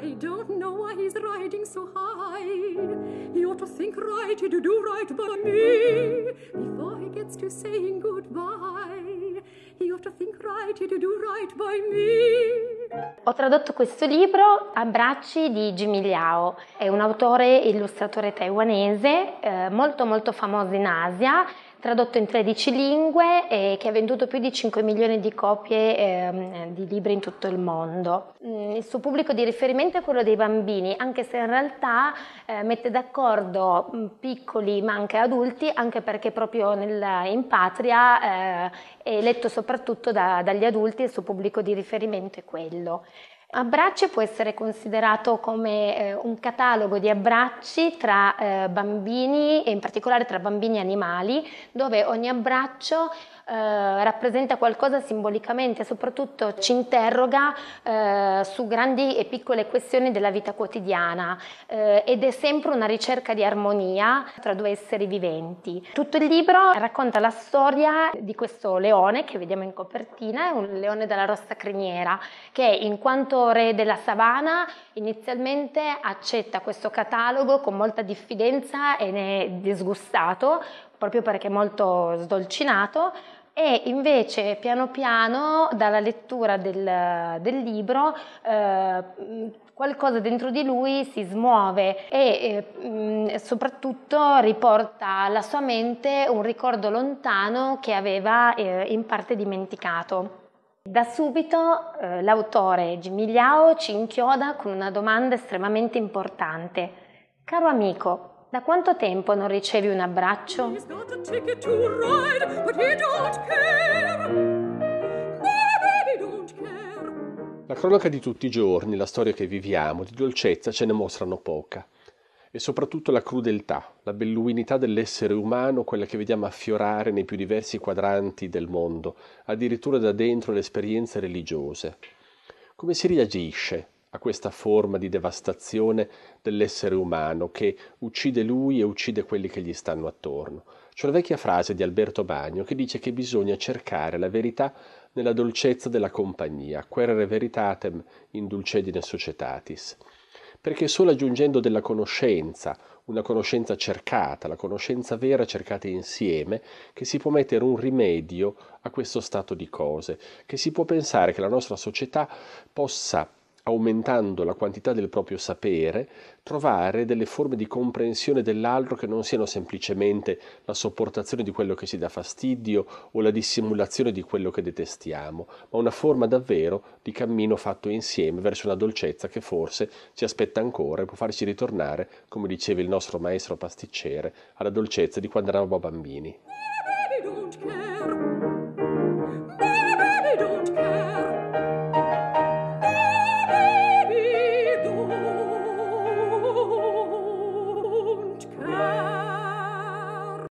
I don't know why he's riding so high. He ought to think right, he'd do right by me before he gets to saying goodbye. He ought to think right, he'd do right by me. Ho tradotto questo libro Abbracci di Jimmy Liao, è un autore e illustratore taiwanese eh, molto molto famoso in Asia tradotto in 13 lingue e che ha venduto più di 5 milioni di copie eh, di libri in tutto il mondo. Mm, il suo pubblico di riferimento è quello dei bambini, anche se in realtà eh, mette d'accordo mm, piccoli ma anche adulti, anche perché proprio nel, in patria eh, è letto soprattutto da, dagli adulti e il suo pubblico di riferimento è quello. Abbracci può essere considerato come eh, un catalogo di abbracci tra eh, bambini e in particolare tra bambini e animali, dove ogni abbraccio eh, rappresenta qualcosa simbolicamente, e soprattutto ci interroga eh, su grandi e piccole questioni della vita quotidiana eh, ed è sempre una ricerca di armonia tra due esseri viventi. Tutto il libro racconta la storia di questo leone che vediamo in copertina, è un leone dalla rossa criniera che in quanto L'allenatore della Savana inizialmente accetta questo catalogo con molta diffidenza e ne è disgustato, proprio perché è molto sdolcinato, e invece piano piano dalla lettura del, del libro eh, qualcosa dentro di lui si smuove e eh, soprattutto riporta alla sua mente un ricordo lontano che aveva eh, in parte dimenticato. Da subito eh, l'autore Jimmy Liao ci inchioda con una domanda estremamente importante. Caro amico, da quanto tempo non ricevi un abbraccio? La cronaca di tutti i giorni, la storia che viviamo, di dolcezza ce ne mostrano poca e soprattutto la crudeltà, la belluinità dell'essere umano, quella che vediamo affiorare nei più diversi quadranti del mondo, addirittura da dentro le esperienze religiose. Come si reagisce a questa forma di devastazione dell'essere umano che uccide lui e uccide quelli che gli stanno attorno? C'è una vecchia frase di Alberto Bagno che dice che bisogna cercare la verità nella dolcezza della compagnia, querere veritatem in dulcedine societatis perché solo aggiungendo della conoscenza, una conoscenza cercata, la conoscenza vera cercata insieme, che si può mettere un rimedio a questo stato di cose, che si può pensare che la nostra società possa aumentando la quantità del proprio sapere, trovare delle forme di comprensione dell'altro che non siano semplicemente la sopportazione di quello che ci dà fastidio o la dissimulazione di quello che detestiamo, ma una forma davvero di cammino fatto insieme verso una dolcezza che forse ci aspetta ancora e può farci ritornare, come diceva il nostro maestro pasticcere, alla dolcezza di quando eravamo bambini.